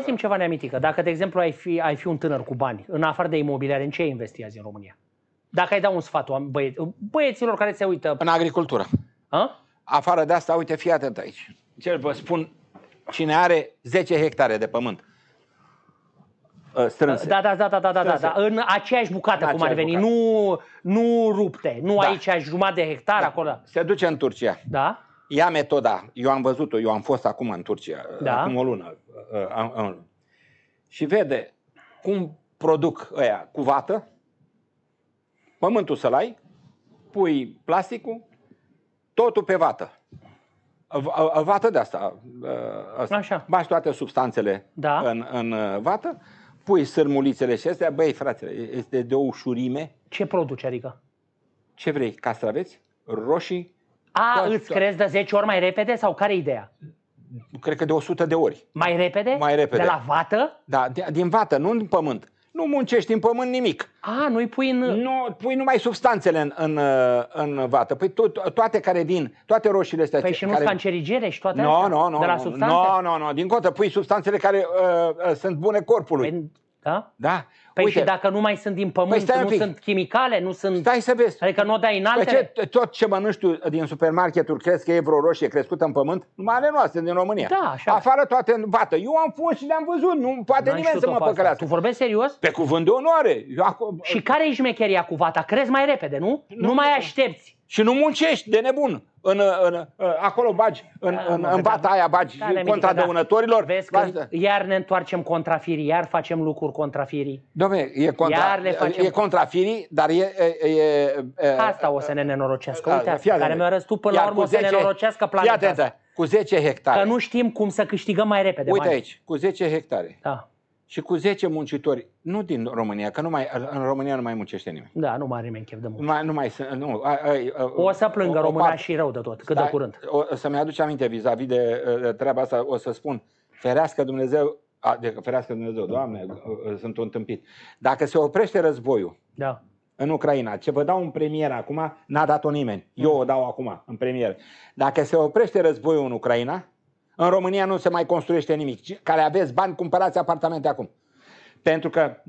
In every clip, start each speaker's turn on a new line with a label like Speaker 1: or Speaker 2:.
Speaker 1: Zim ceva neamitică. Dacă, de exemplu, ai fi, ai fi un tânăr cu bani, în afară de imobiliare, în ce investi azi în România?
Speaker 2: Dacă ai da un sfat băie, băieților care se uită... În agricultură. A? Afară de asta, uite, fii atent aici. Ce vă spun, cine are 10 hectare de pământ, ă, strânse. Da, da,
Speaker 1: da, da, da, da, da, da. În aceeași bucată, în cum ar veni, nu, nu rupte, nu da.
Speaker 2: aici jumătate de hectare da. acolo. Se duce în Turcia. Da. Ia metoda, eu am văzut-o, eu am fost acum în Turcia, da. acum o lună, în uh, lume. Și vede cum produc ăia cu vată, pământul să-l ai, pui plasticul, totul pe vată. Vată de asta. Uh, asta. Așa. Bași toate substanțele da. în, în uh, vată, pui sârmulițele și astea, băi, fratele, este de o ușurime. Ce produce, adică? Ce vrei, castraveți, roșii?
Speaker 1: A, îți crezi de 10 ori mai repede sau care e ideea?
Speaker 2: cred că de 100 de ori.
Speaker 1: Mai repede? Mai repede. De la
Speaker 2: vată? Da, de, din vată, nu în pământ. Nu muncești în pământ nimic. A, nu îi pui în... Nu, pui numai substanțele în, în, în vată. Păi to, toate care vin, toate roșiile astea... Păi și nu care... cancerigere și toate no, astea? Nu, no, nu, no, de la substanțe? Nu, no, nu, no, no. din contă, pui substanțele care uh, uh, sunt bune corpului. Păi, da? Da. Păi Uite, și dacă
Speaker 1: nu mai sunt din păi pământ, păi nu sunt chimicale, nu sunt... Stai să vezi. Adică nu o dai în păi altele.
Speaker 2: ce, tot ce mănânci tu din supermarketuri, crezi că e vreo roșie crescută în pământ? Numai ale noastre, din România. Da, așa. Afară toate în vată. Eu am fost și le-am văzut. Nu poate am nimeni să mă păcălească. Tu vorbești serios? Pe cuvânt de onoare. Eu acum...
Speaker 1: Și care e șmecheria cu vata? Crezi mai repede, nu? Nu,
Speaker 2: nu mai aștepți și nu muncești de nebun. În, în, în, acolo bagi, în, da, în, în bata da, da. aia bagi da, contra da. dăunătorilor.
Speaker 1: Vezi că da. iar ne întoarcem contra firii, iar facem lucruri contra firii. Dom'le, e contra, iar le facem... e contra firii, dar e, e, e, e... Asta o să ne nenorocească. Da, Uite asta, care mi-a răstut până iar la urmă 10, să ne nenorocească planeta Iată,
Speaker 2: cu 10 hectare. Că nu știm cum să câștigăm mai repede. Uite bani. aici, cu 10 hectare. Da și cu 10 muncitori, nu din România, că nu mai, în România nu mai muncește nimeni. Da, nu mai are nimeni chef de muncă. Nu, nu mai sunt, nu. A, a, a, o să plângă o, România o, și rău de tot, cât da, de curând. O, să-mi aduce aminte vis-a-vis de, de treaba asta, o să spun, ferească Dumnezeu, a, de, ferească Dumnezeu, Doamne, da. sunt un tâmpit. Dacă se oprește războiul da. în Ucraina, ce vă dau în premieră acum, n-a dat-o nimeni, eu da. o dau acum în premieră. Dacă se oprește războiul în Ucraina, în România nu se mai construiește nimic. Care aveți bani, cumpărați apartamente acum. Pentru că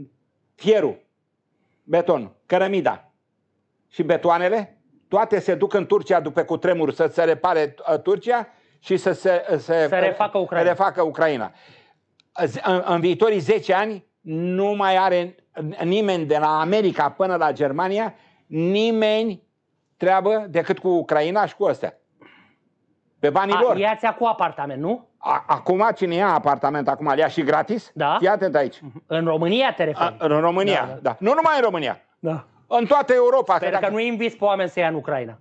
Speaker 2: fierul, beton, cărămida și betoanele, toate se duc în Turcia după cutremur să se repare uh, Turcia și să se, uh, se, să refacă uh, Ucraina. Refacă Ucraina. În, în viitorii 10 ani nu mai are nimeni de la America până la Germania, nimeni treabă decât cu Ucraina și cu astea. Pe banii A, lor. ia ți cu apartament, nu? A, acum cine ia apartament, acum le ia și gratis? Da. Fii atent aici. Mhm. În România te referi? A, în România, da, da. da. Nu numai în România.
Speaker 1: Da. În toată Europa. Sper că, dacă... că nu invit pe oameni să ia în Ucraina.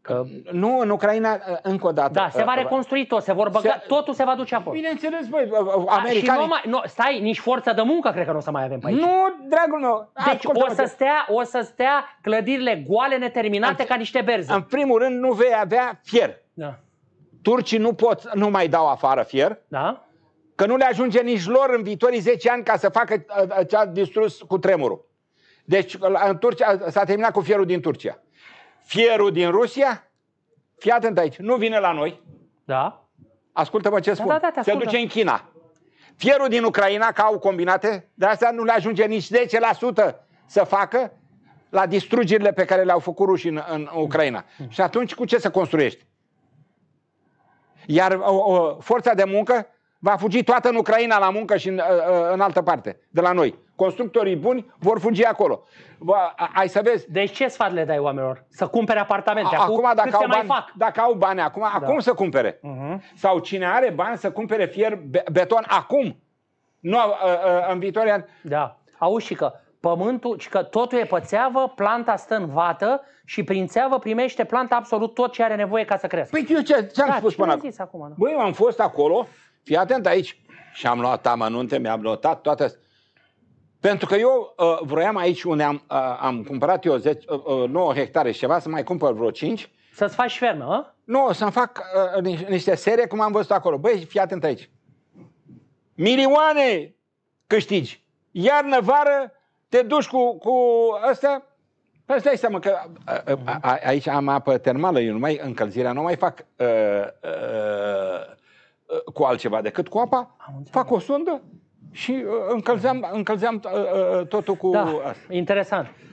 Speaker 1: Că... Nu, în Ucraina, încă o dată. Da, se va reconstrui tot, se vor băga, se... totul se va duce acolo.
Speaker 2: Bineînțeles, băi, americanii... A,
Speaker 1: și nu, nu, stai, nici forța de muncă cred că nu o să mai avem pe aici. Nu,
Speaker 2: dragul meu. Deci o să,
Speaker 1: stea, o să stea clădirile goale, neterminate, în, ca niște berze. În primul rând, nu vei avea
Speaker 2: fier. Da turcii nu pot, nu mai dau afară fier, da? că nu le ajunge nici lor în viitorii 10 ani ca să facă ă, ă, ce a distrus cu tremurul. Deci în Turcia, s-a terminat cu fierul din Turcia. Fierul din Rusia, fii atent aici, nu vine la noi. Da. Ascultă-mă ce da, spun. Da, da, da, Se duce în China. Fierul din Ucraina, ca au combinate, de asta nu le ajunge nici 10% să facă la distrugerile pe care le-au făcut rușii în, în Ucraina. Mm. Și atunci cu ce să construiești? Iar o, o, forța de muncă va fugi toată în Ucraina la muncă și în, ă, ă, în altă parte, de la noi. Constructorii buni vor fugi acolo. Va, ai să vezi. Deci ce sfat le dai oamenilor? Să cumpere apartamente. Acum, acum dacă, cât au bani, mai fac? dacă au bani, acum, da. acum să cumpere. Uh-huh. Sau cine are bani să cumpere fier, beton, acum. Nu ă, în viitorii ani. Da. Auzi și că pământul, și că totul e pe țeavă,
Speaker 1: planta stă în vată și prin țeavă primește planta absolut tot ce are nevoie ca să crească. Păi
Speaker 2: eu ce, ce am da, spus ce până acum? Zis acum nu? Băi, eu am fost acolo, fii atent aici, și am luat amănunte, mi-am notat toate pentru că eu uh, vroiam aici unde am, uh, am cumpărat eu 10, uh, uh, 9 hectare și ceva, să mai cumpăr vreo 5. Să-ți faci fermă, a? Nu, să-mi fac uh, niște serie cum am văzut acolo. Băi, fii atent aici. Milioane câștigi. Iarnă, vară, te duci cu, cu ăsta, Păi stai seama că a, a, a, aici am apă termală, eu nu mai încălzirea, nu mai fac a, a, a, cu altceva decât cu apa, fac o sondă și uh, încălzeam, încălzeam a, uh, a, uh, totul cu da, asta. interesant.